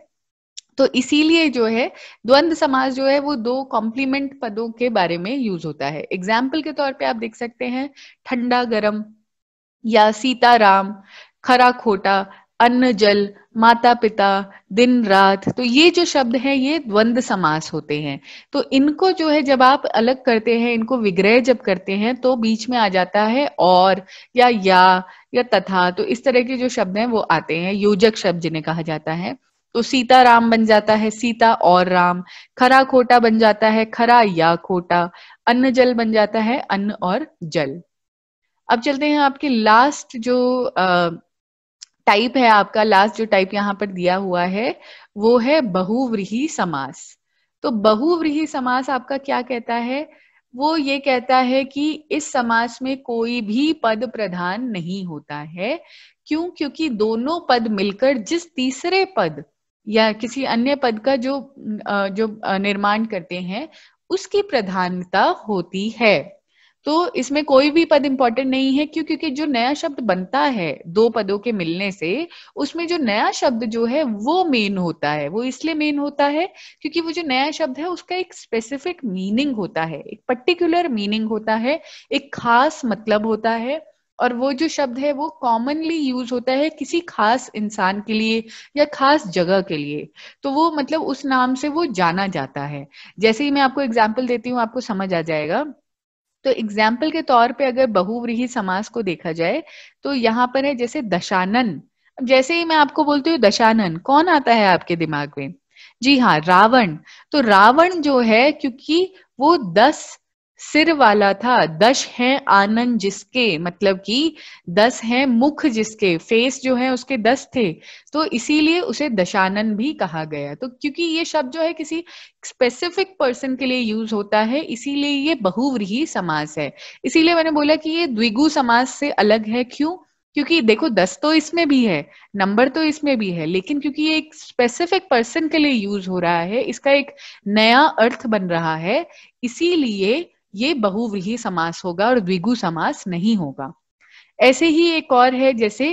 तो इसीलिए जो है द्वंद समाज जो है वो दो कॉम्प्लीमेंट पदों के बारे में यूज होता है एग्जाम्पल के तौर पे आप देख सकते हैं ठंडा गरम या सीताराम खरा खोटा अन्न जल माता पिता दिन रात तो ये जो शब्द हैं ये द्वंद समास होते हैं तो इनको जो है जब आप अलग करते हैं इनको विग्रह जब करते हैं तो बीच में आ जाता है और या या या तथा तो इस तरह के जो शब्द हैं वो आते हैं योजक शब्द जिन्हें कहा जाता है तो सीता राम बन जाता है सीता और राम खरा खोटा बन जाता है खरा या खोटा अन्न जल बन जाता है अन्न और जल अब चलते हैं आपके लास्ट जो अः टाइप है आपका लास्ट जो टाइप यहाँ पर दिया हुआ है वो है बहुव्रीही समास तो बहुव्रीही समास आपका क्या कहता है वो ये कहता है कि इस समास में कोई भी पद प्रधान नहीं होता है क्यों क्योंकि दोनों पद मिलकर जिस तीसरे पद या किसी अन्य पद का जो जो निर्माण करते हैं उसकी प्रधानता होती है तो इसमें कोई भी पद इंपॉर्टेंट नहीं है क्यों क्योंकि जो नया शब्द बनता है दो पदों के मिलने से उसमें जो नया शब्द जो है वो मेन होता है वो इसलिए मेन होता है क्योंकि वो जो नया शब्द है उसका एक स्पेसिफिक मीनिंग होता है एक पर्टिकुलर मीनिंग होता है एक खास मतलब होता है और वो जो शब्द है वो कॉमनली यूज होता है किसी खास इंसान के लिए या खास जगह के लिए तो वो मतलब उस नाम से वो जाना जाता है जैसे ही मैं आपको एग्जाम्पल देती हूँ आपको समझ आ जाएगा तो एग्जाम्पल के तौर पे अगर बहुव्रीही समास को देखा जाए तो यहाँ पर है जैसे दशानन जैसे ही मैं आपको बोलती हूँ दशानन कौन आता है आपके दिमाग में जी हाँ रावण तो रावण जो है क्योंकि वो दस सिर वाला था दश है आनंद जिसके मतलब कि दस है मुख जिसके फेस जो है उसके दस थे तो इसीलिए उसे दशानन भी कहा गया तो क्योंकि ये शब्द जो है किसी स्पेसिफिक पर्सन के लिए यूज होता है इसीलिए ये बहुव्रीही समास है इसीलिए मैंने बोला कि ये द्विगु समास से अलग है क्यों क्योंकि देखो दस तो इसमें भी है नंबर तो इसमें भी है लेकिन क्योंकि ये एक स्पेसिफिक पर्सन के लिए यूज हो रहा है इसका एक नया अर्थ बन रहा है इसीलिए ये बहुव्रीही समास होगा और द्विगु समास नहीं होगा ऐसे ही एक और है जैसे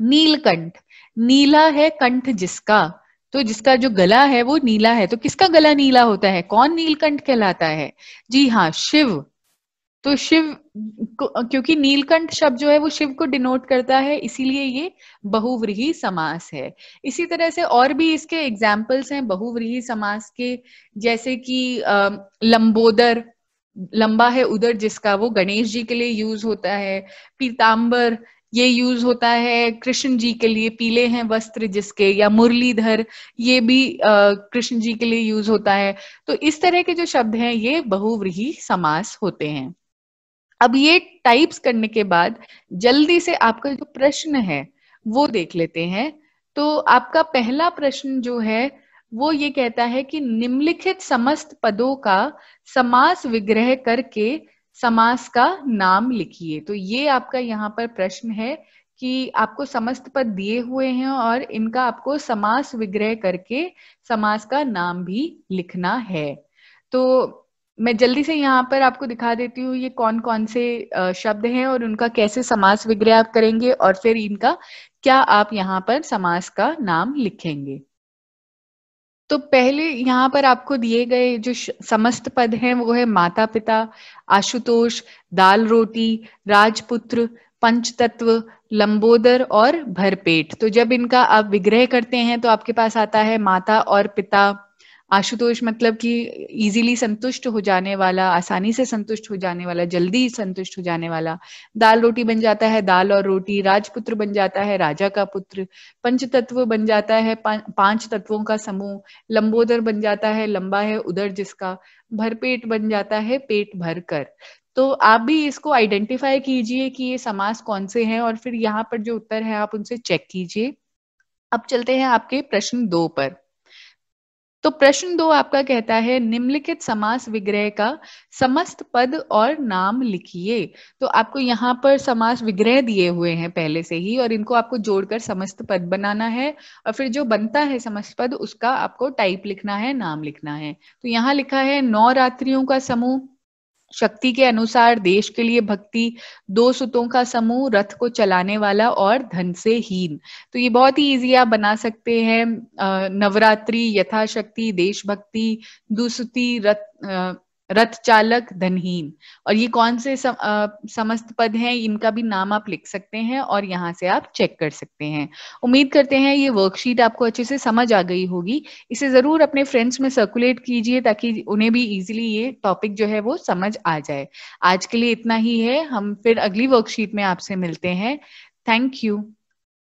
नीलकंठ नीला है कंठ जिसका तो जिसका जो गला है वो नीला है तो किसका गला नीला होता है कौन नीलकंठ कहलाता है जी हाँ शिव तो शिव क्योंकि नीलकंठ शब्द जो है वो शिव को डिनोट करता है इसीलिए ये बहुव्रीही समास है इसी तरह से और भी इसके एग्जाम्पल्स हैं बहुव्रीही समास के जैसे कि लंबोदर लंबा है उधर जिसका वो गणेश जी के लिए यूज होता है पीताम्बर ये यूज होता है कृष्ण जी के लिए पीले हैं वस्त्र जिसके या मुरलीधर ये भी कृष्ण जी के लिए यूज होता है तो इस तरह के जो शब्द हैं ये बहुव्रीही समास होते हैं अब ये टाइप्स करने के बाद जल्दी से आपका जो प्रश्न है वो देख लेते हैं तो आपका पहला प्रश्न जो है वो ये कहता है कि निम्नलिखित समस्त पदों का समास विग्रह करके समास का नाम लिखिए तो ये आपका यहाँ पर प्रश्न है कि आपको समस्त पद दिए हुए हैं और इनका आपको समास विग्रह करके समास का नाम भी लिखना है तो मैं जल्दी से यहाँ पर आपको दिखा देती हूँ ये कौन कौन से शब्द हैं और उनका कैसे समास विग्रह आप करेंगे और फिर इनका क्या आप यहाँ पर समास का नाम लिखेंगे तो पहले यहाँ पर आपको दिए गए जो समस्त पद हैं वो है माता पिता आशुतोष दाल रोटी राजपुत्र पंचतत्व लंबोदर और भरपेट तो जब इनका आप विग्रह करते हैं तो आपके पास आता है माता और पिता आशुतोष मतलब कि इजीली संतुष्ट हो जाने वाला आसानी से संतुष्ट हो जाने वाला जल्दी संतुष्ट हो जाने वाला दाल रोटी बन जाता है दाल और रोटी राजपुत्र बन जाता है राजा का पुत्र पंच तत्व बन जाता है पा, पांच तत्वों का समूह लंबोदर बन जाता है लंबा है उदर जिसका भरपेट बन जाता है पेट भर कर तो आप भी इसको आइडेंटिफाई कीजिए कि ये समास कौन से हैं और फिर यहाँ पर जो उत्तर है आप उनसे चेक कीजिए अब चलते हैं आपके प्रश्न दो पर तो प्रश्न दो आपका कहता है निम्नलिखित समास विग्रह का समस्त पद और नाम लिखिए तो आपको यहाँ पर समास विग्रह दिए हुए हैं पहले से ही और इनको आपको जोड़कर समस्त पद बनाना है और फिर जो बनता है समस्त पद उसका आपको टाइप लिखना है नाम लिखना है तो यहाँ लिखा है नौ रात्रियों का समूह शक्ति के अनुसार देश के लिए भक्ति दो सुतों का समूह रथ को चलाने वाला और धन से हीन तो ये बहुत ही इजी आप बना सकते हैं नवरात्रि यथाशक्ति देशभक्ति दुसुति रथ रथ चालक धनहीन और ये कौन से सम, आ, समस्त पद हैं इनका भी नाम आप लिख सकते हैं और यहाँ से आप चेक कर सकते हैं उम्मीद करते हैं ये वर्कशीट आपको अच्छे से समझ आ गई होगी इसे जरूर अपने फ्रेंड्स में सर्कुलेट कीजिए ताकि उन्हें भी इजिली ये टॉपिक जो है वो समझ आ जाए आज के लिए इतना ही है हम फिर अगली वर्कशीट में आपसे मिलते हैं थैंक यू